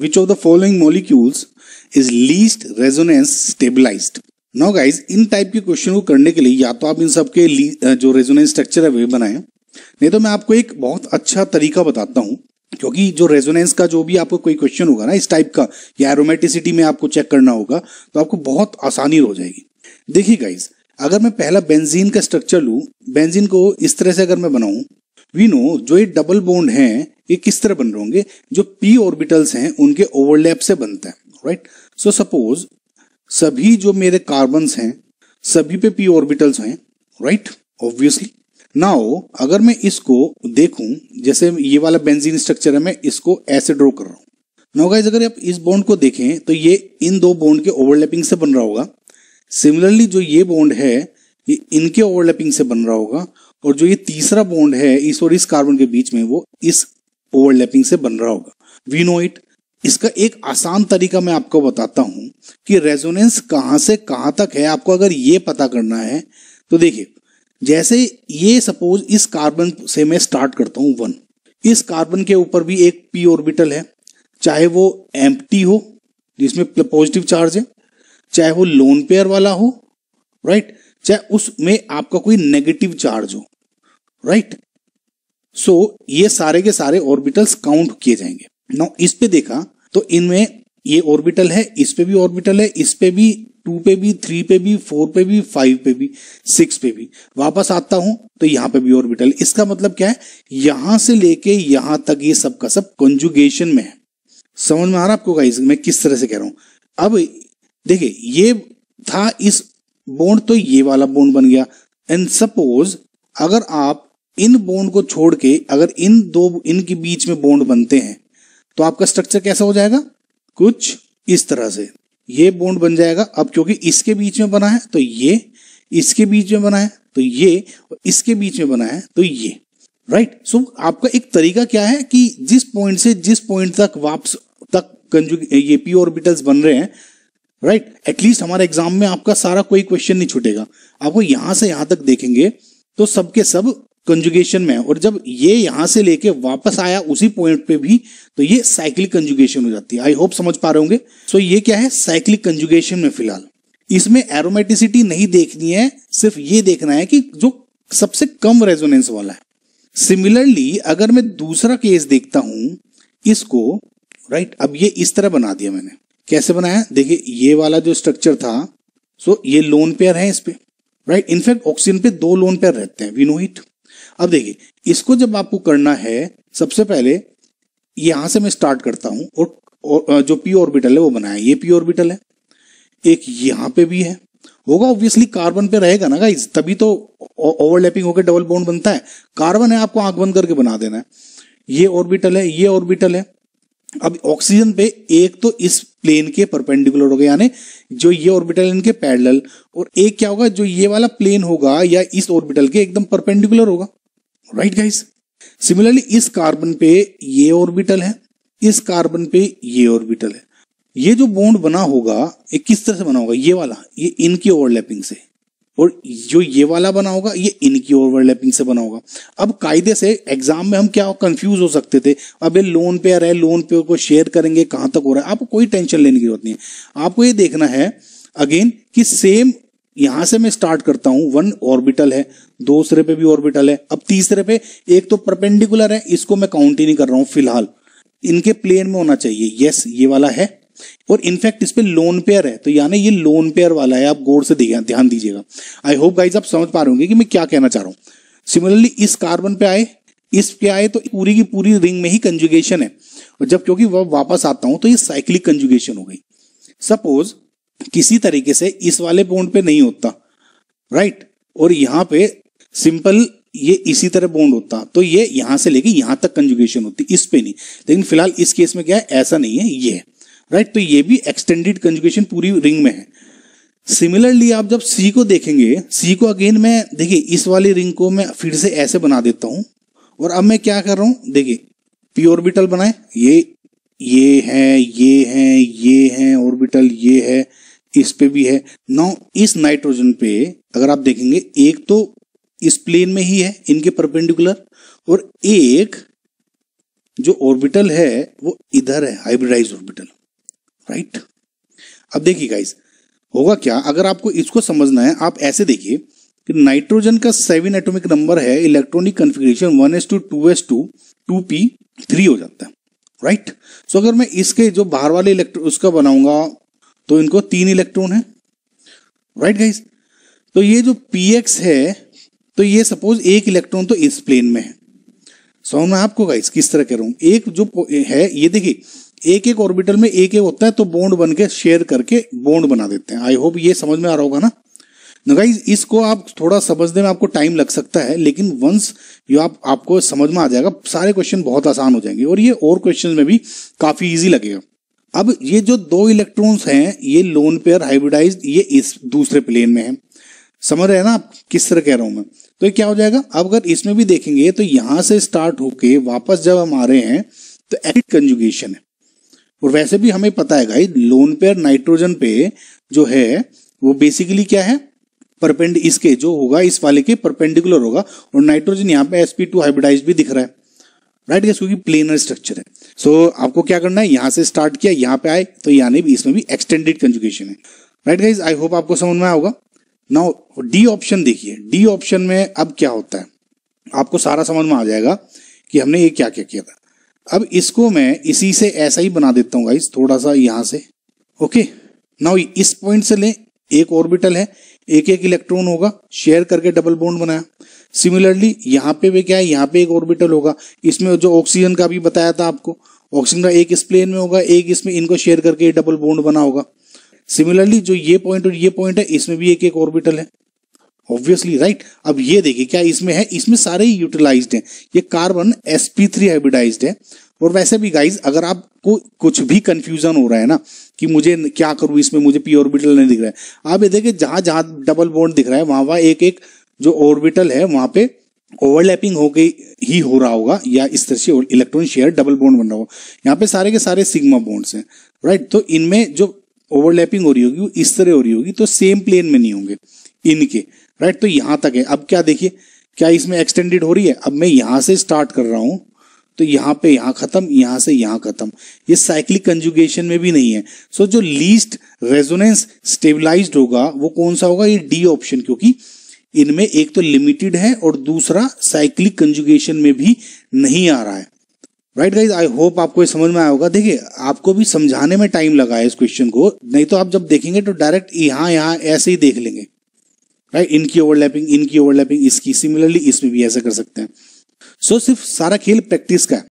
which of the following molecules is least resonance stabilized now guys in type ke question ko karne ke liye ya to aap in sab ke jo resonance structure hai wo banaye nahi to main aapko ek bahut acha tarika batata hu क्योंकि जो resonance का जो भी आपको कोई question होगा ना इस टाइप का या एरोमेटिसिटी में आपको चेक करना होगा तो आपको बहुत आसानी हो जाएगी देखिए गाइज अगर मैं पहला बेंजीन का स्ट्रक्चर लू बेंजीन को इस तरह से अगर मैं बनाऊं वी नो जो ये डबल बोन्ड है ये किस तरह बन रहे होंगे जो पी ऑर्बिटल्स हैं उनके ओवरलैप से बनते हैं राइट सो सपोज सभी जो मेरे कार्बन हैं सभी पे पी ऑर्बिटल्स हैं राइट ऑब्वियसली नाउ अगर मैं इसको देखूं जैसे ये वाला बेंजीन स्ट्रक्चर है मैं इसको ऐसे ड्रॉ कर रहा हूं नाउ गाइज अगर आप इस बॉन्ड को देखें तो ये इन दो बॉन्ड के ओवरलैपिंग से बन रहा होगा सिमिलरली जो ये बॉन्ड है ये इनके ओवरलैपिंग से बन रहा होगा और जो ये तीसरा बॉन्ड है इस और इस कार्बन के बीच में वो इस ओवरलैपिंग से बन रहा होगा वी नो इट इसका एक आसान तरीका मैं आपको बताता हूं कि रेजोनेंस कहां से कहां तक है आपको अगर ये पता करना है तो देखिए जैसे ये सपोज इस कार्बन से मैं स्टार्ट करता हूं वन इस कार्बन के ऊपर भी एक पी ऑर्बिटल है चाहे वो एम हो जिसमें पॉजिटिव चार्ज है चाहे वो लोन पेयर वाला हो राइट चाहे उसमें आपका कोई नेगेटिव चार्ज हो राइट सो ये सारे के सारे ऑर्बिटल्स काउंट किए जाएंगे नो इस पे देखा तो इनमें ये ऑर्बिटल है इस पे भी ऑर्बिटल है इस पे भी टू पे भी थ्री पे भी फोर पे भी फाइव पे भी सिक्स पे भी वापस आता हूं तो यहां पे भी ऑर्बिटल इसका मतलब क्या है यहां से लेके यहां तक ये सब का सब कंजुगेशन में है समझ में आ रहा आपको गाइस मैं किस तरह से कह रहा हूं अब देखिए ये था इस बोन्ड तो ये वाला बोन्ड बन गया एंड सपोज अगर आप इन बॉन्ड को छोड़ के अगर इन दो इनके बीच में बॉन्ड बनते हैं तो आपका स्ट्रक्चर कैसा हो जाएगा कुछ इस तरह से ये बॉन्ड बन जाएगा अब क्योंकि इसके बीच में बना है तो ये इसके बीच में बना है तो ये और इसके बीच में बना है तो ये राइट सो so, आपका एक तरीका क्या है कि जिस पॉइंट से जिस पॉइंट तक वापस तक कंजुग ये पी ऑर्बिटल्स बन रहे हैं राइट right? एटलीस्ट हमारे एग्जाम में आपका सारा कोई क्वेश्चन नहीं छूटेगा आपको यहां से यहां तक देखेंगे तो सबके सब कंजुगेशन में और जब ये यहां से लेके वापस आया उसी पॉइंट पे भी तो ये साइक्लिक कंजुगेशन हो जाती है आई होप समझ पा रहे होंगे सो ये क्या है साइक्लिक कंजुगेशन में फिलहाल इसमें एरोमेटिसिटी नहीं देखनी है सिर्फ ये देखना है कि जो सबसे कम रेजोनेंस वाला है सिमिलरली अगर मैं दूसरा केस देखता हूं इसको राइट अब ये इस तरह बना दिया मैंने कैसे बनाया देखिए ये वाला जो स्ट्रक्चर था सो ये लोन पेयर है इस पे राइट इनफैक्ट ऑक्सीजन पे दो लोन पेयर रहते हैं वी नो इट अब देखिए इसको जब आपको करना है सबसे पहले यहां से मैं स्टार्ट करता हूं और, और जो पी ऑर्बिटल है वो बनाया ये पी ऑर्बिटल है एक यहां पे भी है होगा ऑब्वियसली कार्बन पे रहेगा ना गाइस तभी तो ओवरलैपिंग होकर डबल बोन बनता है कार्बन है आपको आंख बंद करके बना देना है ये ऑर्बिटल है ये ऑर्बिटल है अब ऑक्सीजन पे एक तो इस प्लेन के परपेंडिकुलर हो यानी जो ये ऑर्बिटल इनके पैरेलल और एक क्या होगा जो ये वाला प्लेन होगा या इस ऑर्बिटल के एकदम परपेंडिकुलर होगा राइट गाइस सिमिलरली इस कार्बन पे ये ऑर्बिटल है इस कार्बन पे ये ऑर्बिटल है ये जो बॉन्ड बना होगा ये किस तरह से बना होगा ये वाला ये इनकी ओवरलैपिंग से और जो ये वाला बना होगा ये इनकी ओवरलैपिंग से बना होगा अब कायदे से एग्जाम में हम क्या कंफ्यूज हो सकते थे अब ये लोन पेयर है लोन पे को शेयर करेंगे कहां तक हो रहा है आपको कोई टेंशन लेने की जरूरत नहीं है आपको ये देखना है अगेन कि सेम यहां से मैं स्टार्ट करता हूं वन ऑर्बिटल है दूसरे पे भी ऑर्बिटल है अब तीसरे पे एक तो परपेंडिकुलर है इसको मैं काउंट ही नहीं कर रहा हूं फिलहाल इनके प्लेन में होना चाहिए यस ये वाला है और इनफैक्ट इस पर पे लोन पेयर है तो यानी ये लोन पेयर वाला है आप गौर से ध्यान दीजिएगा आई होप गाइज आप समझ पा रहे होंगे कि मैं क्या कहना चाह रहा हूं सिमिलरली इस कार्बन पे आए इस पे आए तो पूरी की पूरी रिंग में ही कंजुगेशन है और जब क्योंकि वह वापस आता हूं तो ये साइक्लिक कंजुगेशन हो गई सपोज किसी तरीके से इस वाले बॉन्ड पे नहीं होता राइट और यहां पे सिंपल ये इसी तरह बॉन्ड होता तो ये यहां से लेके यहां तक कंजुगेशन होती इस पे नहीं लेकिन फिलहाल इस केस में क्या है ऐसा नहीं है ये राइट तो ये भी एक्सटेंडेड कंजुगेशन पूरी रिंग में है सिमिलरली आप जब सी को देखेंगे सी को अगेन मैं देखिए इस वाली रिंग को मैं फिर से ऐसे बना देता हूं और अब मैं क्या कर रहा हूं देखिए पी ऑर्बिटल बनाए ये ये है ये है ये है ऑर्बिटल ये है इस पे भी है नौ इस नाइट्रोजन पे अगर आप देखेंगे एक तो इस प्लेन में ही है इनके परपेंडिकुलर और एक जो ऑर्बिटल है वो इधर है हाइब्रिडाइज ऑर्बिटल राइट अब देखिए गाइस होगा क्या अगर आपको इसको समझना है आप ऐसे देखिए कि नाइट्रोजन का सेवन एटोमिक नंबर है electronic configuration one s two two s two two p three हो जाता है राइट right? सो so, अगर मैं इसके जो बाहर वाले इलेक्ट्रो उसका बनाऊंगा तो इनको तीन इलेक्ट्रॉन है राइट गाइस तो ये जो पीएक्स है तो ये सपोज एक इलेक्ट्रॉन तो इस प्लेन में है सो मैं आपको गाइस किस तरह कह रहा हूं एक जो है ये देखिए एक एक ऑर्बिटल में एक एक होता है तो बॉन्ड बन के शेयर करके बॉन्ड बना देते हैं आई होप ये समझ में आ रहा होगा ना गाइज इसको आप थोड़ा समझने में आपको टाइम लग सकता है लेकिन वंस यू आप आपको समझ में आ जाएगा सारे क्वेश्चन बहुत आसान हो जाएंगे और ये और क्वेश्चन में भी काफी इजी लगेगा अब ये जो दो इलेक्ट्रॉन्स हैं ये लोन पेयर हाइब्रिडाइज ये इस दूसरे प्लेन में है समझ रहे हैं ना आप किस तरह कह रहा हूं मैं तो ये क्या हो जाएगा अब अगर इसमें भी देखेंगे तो यहां से स्टार्ट होके वापस जब हम आ रहे हैं तो एक्ट कंजुगेशन है और वैसे भी हमें पता है गाई लोन पेयर नाइट्रोजन पे जो है वो बेसिकली क्या है परपेंड इसके जो होगा इस वाले के परपेंडिकुलर होगा और नाइट्रोजन यहाँ पे sp2 हाइब्रिडाइज भी दिख रहा है राइट गैस क्योंकि प्लेनर स्ट्रक्चर है सो so, आपको क्या करना है यहां से स्टार्ट किया यहां पे आए तो यानी भी इसमें भी एक्सटेंडेड कंजुकेशन है राइट गाइज आई होप आपको समझ में आया नाउ डी ऑप्शन देखिए डी ऑप्शन में अब क्या होता है आपको सारा समझ में आ जाएगा कि हमने ये क्या क्या किया था अब इसको मैं इसी से ऐसा ही बना देता हूँ गाइज थोड़ा सा यहां से ओके okay? नाउ इस पॉइंट से ले एक ऑर्बिटल है एक एक इलेक्ट्रॉन होगा शेयर करके डबल बॉन्ड बनाया सिमिलरली यहाँ पे भी क्या है यहाँ पे एक ऑर्बिटल होगा इसमें जो ऑक्सीजन का भी बताया था आपको ऑक्सीजन का एक इस प्लेन में होगा एक इसमें इनको शेयर करके डबल बॉन्ड बना होगा सिमिलरली जो ये पॉइंट और ये पॉइंट है इसमें भी एक एक ऑर्बिटल है ऑब्वियसली राइट right? अब ये देखिए क्या इसमें है इसमें सारे यूटिलाइज्ड हैं ये कार्बन sp3 हाइब्रिडाइज्ड है और वैसे भी गाइज अगर आपको कुछ भी कंफ्यूजन हो रहा है ना कि मुझे क्या करूं इसमें मुझे पी ऑर्बिटल नहीं दिख रहा है आप ये देखिए जहां जहां डबल बॉन्ड दिख रहा है वहां वहां एक एक जो ऑर्बिटल है वहां पे ओवरलैपिंग हो गई ही हो रहा होगा या इस तरह से इलेक्ट्रॉन शेयर डबल बॉन्ड बन रहा होगा यहाँ पे सारे के सारे सिग्मा बॉन्ड्स हैं राइट तो इनमें जो ओवरलैपिंग हो रही होगी वो इस तरह हो रही होगी तो सेम प्लेन में नहीं होंगे इनके राइट तो यहां तक है अब क्या देखिए क्या इसमें एक्सटेंडेड हो रही है अब मैं यहां से स्टार्ट कर रहा हूं तो यहां पे यहां खत्म यहां से यहां खत्म ये साइक्लिक कंजुगेशन में भी नहीं है सो so, जो लीस्ट रेजोनेंस स्टेबलाइज होगा वो कौन सा होगा ये डी ऑप्शन क्योंकि इनमें एक तो लिमिटेड है और दूसरा साइक्लिक कंजुगेशन में भी नहीं आ रहा है राइट गाइज आई होप आपको ये समझ में आया होगा देखिए आपको भी समझाने में टाइम लगा है इस क्वेश्चन को नहीं तो आप जब देखेंगे तो डायरेक्ट यहाँ यहां ऐसे ही देख लेंगे राइट right? इनकी ओवरलैपिंग इनकी ओवरलैपिंग इसकी सिमिलरली इसमें भी ऐसा कर सकते हैं सो सिर्फ सारा खेल प्रैक्टिस का है